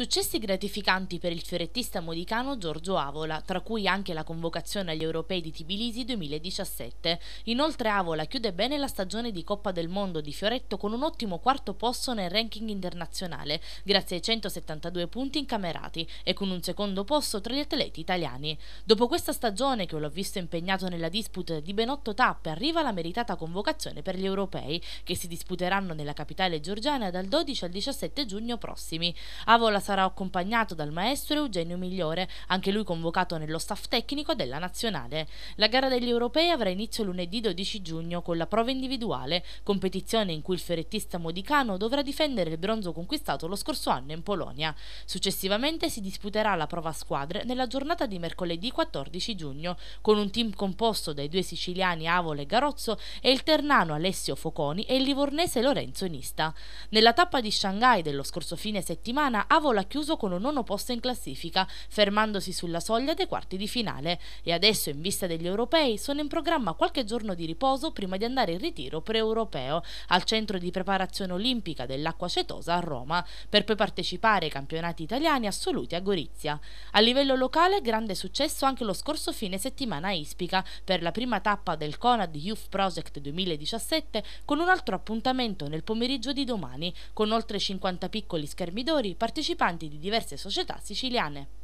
Successi gratificanti per il fiorettista modicano Giorgio Avola, tra cui anche la convocazione agli europei di Tbilisi 2017. Inoltre Avola chiude bene la stagione di Coppa del Mondo di Fioretto con un ottimo quarto posto nel ranking internazionale, grazie ai 172 punti incamerati e con un secondo posto tra gli atleti italiani. Dopo questa stagione, che l'ho visto impegnato nella disputa di ben otto tappe, arriva la meritata convocazione per gli europei, che si disputeranno nella capitale georgiana dal 12 al 17 giugno prossimi. Avola sarà accompagnato dal maestro Eugenio Migliore, anche lui convocato nello staff tecnico della nazionale. La gara degli europei avrà inizio lunedì 12 giugno con la prova individuale, competizione in cui il ferrettista modicano dovrà difendere il bronzo conquistato lo scorso anno in Polonia. Successivamente si disputerà la prova a squadre nella giornata di mercoledì 14 giugno, con un team composto dai due siciliani Avole e Garozzo e il ternano Alessio Foconi e il livornese Lorenzo Nista. Nella tappa di Shanghai dello scorso fine settimana Avola ha chiuso con un nono posto in classifica, fermandosi sulla soglia dei quarti di finale e adesso in vista degli europei sono in programma qualche giorno di riposo prima di andare in ritiro pre-europeo al centro di preparazione olimpica dell'acqua cetosa a Roma per poi partecipare ai campionati italiani assoluti a Gorizia. A livello locale grande successo anche lo scorso fine settimana a Ispica per la prima tappa del Conad Youth Project 2017 con un altro appuntamento nel pomeriggio di domani con oltre 50 piccoli schermidori partecipanti partecipanti di diverse società siciliane.